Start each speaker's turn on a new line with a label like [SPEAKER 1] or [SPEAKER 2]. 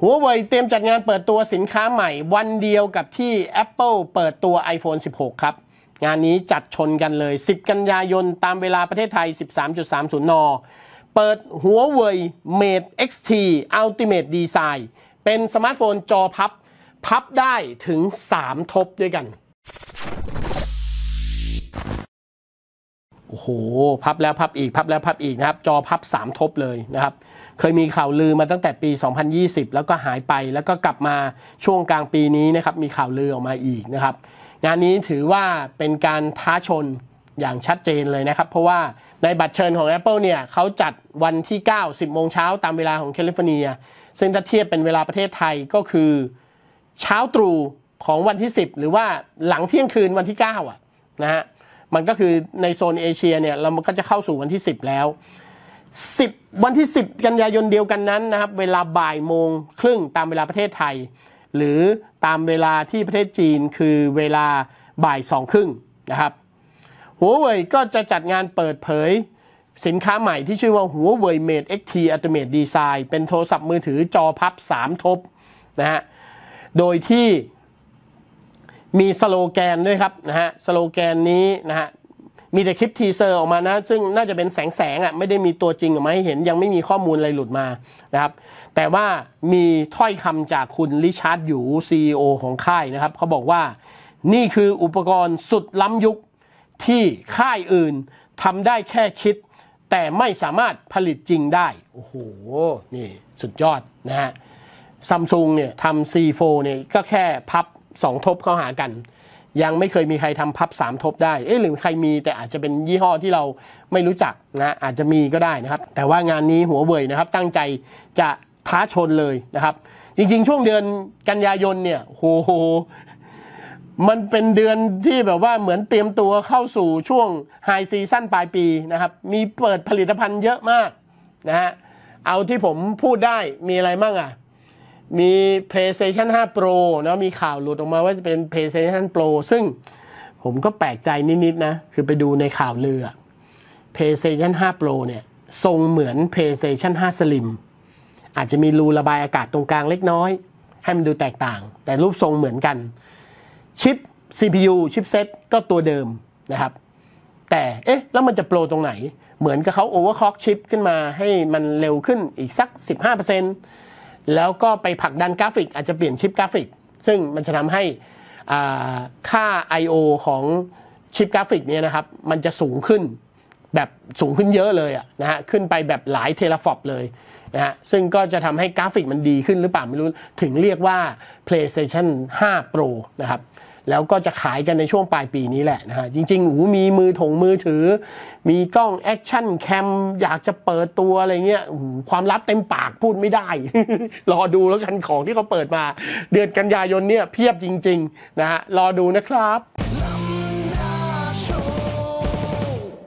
[SPEAKER 1] หัวเว่ยเตรียมจัดงานเปิดตัวสินค้าใหม่วันเดียวกับที่ Apple เปิดตัว iPhone 16 ครับ งานนี้จัดชนกันเลย 10 กันยายนตามเวลาประเทศไทย 13.30 น เปิดหัวเว่ย Mate XT Ultimate Design เป็นสมาร์ทโฟนจอพับ พับได้ถึง 3 ทบด้วยกันโอ้โหพับแล้วพับอีกพับแล้วพับอีกนะครับ จอพับ 3 ทบเลยนะครับ เคยมีข่าวลือมาตั้งแต่ปี 2020 แล้วก็หายไปแล้วก็กลับมาช่วงกลางปีนี้นะครับมีข่าวลือออกมาอีกนะครับ งานนี้ถือว่าเป็นการท้าชนอย่างชัดเจนเลยนะครับ เพราะว่าในบัตรเชิญของ Apple เนี่ยเขาจัดวันที่9 10โมงเช้าตามเวลาของแคลิฟอร์เนีย ซึ่งถ้าเทียบเป็นเวลาประเทศไทยก็คือ เช้าตรู่ของวันที่ 10 หรือว่าหลังเที่ยงคืนวันที่ 9 อ่ะนะฮะมันก็คือในโซนเอเชียเนี่ย เราก็จะเข้าสู่วันที่ 10 แล้ว10วันที่ 10 กันยายนเดียวกันนั้นนะครับ เวลาบ่ายโมงครึ่งตามเวลาประเทศไทย หรือตามเวลาที่ประเทศจีนคือเวลาบ่ายสองครึ่งนะครับหัวเว่ยก็จะจัดงานเปิดเผยสินค้าใหม่ที่ชื่อว่าหัวเว่ยเมด XT u l t i m a ม e ดีไซน์เป็นโทรศัพท์มือถือจอพับ 3 ทบนะฮะโดยที่มีสโลแกนด้วยครับนะฮะสโลแกนนี้นะฮะมีแต่คลิปทีเซอร์ออกมานะ ซึ่งน่าจะเป็นแสงแสงอ่ะไม่ได้มีตัวจริงออกมาให้เห็น ยังไม่มีข้อมูลอะไรหลุดมานะครับ แต่ว่ามีถ้อยคำจากคุณริชาร์ดยูซีอของค่ายนะครับเขาบอกว่านี่คืออุปกรณ์สุดล้ำยุค ที่ค่ายอื่นทำได้แค่คิด แต่ไม่สามารถผลิตจริงได้ โอ้โหนี่สุดยอดนะฮะซัมซุงเนี่ยทำซีโฟเนี่ยก็แค่พับสองทบเข้าหากัน ยังไม่เคยมีใครทำพับสามทบได้เอ๊ะหรือใครมีแต่อาจจะเป็นยี่ห้อที่เราไม่รู้จักนะอาจจะมีก็ได้นะครับ แต่ว่างานนี้หัวเว่ยนะครับ ตั้งใจจะท้าชนเลยนะครับ จริงๆช่วงเดือนกันยายนเนี่ย โห มันเป็นเดือนที่แบบว่าเหมือนเตรียมตัวเข้าสู่ช่วงไฮซีซั่นปลายปีนะครับ มีเปิดผลิตภัณฑ์เยอะมากนะฮะเอาที่ผมพูดได้มีอะไรบ้างอะ่ะมี PlayStation 5 Pro นะ มีข่าวหลุดออกมาว่าจะเป็น PlayStation Pro ซึ่งผมก็แปลกใจนิดๆนะ คือไปดูในข่าวเรือ PlayStation 5 Pro เนี่ย ทรงเหมือน PlayStation 5 Slim อาจจะมีรูระบายอากาศตรงกลางเล็กน้อย ให้มันดูแตกต่าง แต่รูปทรงเหมือนกัน ชิป CPU ชิปเซ็ตก็ตัวเดิมนะครับ แต่ เอ๊ะ แล้วมันจะโปรตรงไหน เหมือนกับเขาโอเวอร์คอร์กชิปขึ้นมาให้มันเร็วขึ้นอีกสัก 15%เแล้วก็ไปผลักดันกราฟิกอาจจะเปลี่ยนชิปกราฟิกซึ่งมันจะทำให้ค่า I/O ของชิปกราฟิกเนี่ยนะครับมันจะสูงขึ้น แบบสูงขึ้นเยอะเลยะนะฮะขึ้นไปแบบหลายเทเลฟอปเลยนะฮะซึ่งก็จะทำให้กราฟิกมันดีขึ้นหรือเปล่าไม่รู้ถึงเรียกว่า PlayStation 5 Pro นะครับแล้วก็จะขายกันในช่วงปลายปีนี้แหละนะฮะจริงๆหูมีมือถงมือถือ มีกล้องแอคชั่นแคมอยากจะเปิดตัวอะไรเงี้ยความลับเต็มปากพูดไม่ได้ รอดูแล้วกันของที่เขาเปิดมา เดือนกันยายนเนี่ย เพียบจริงๆนะฮะรอดูนะครับ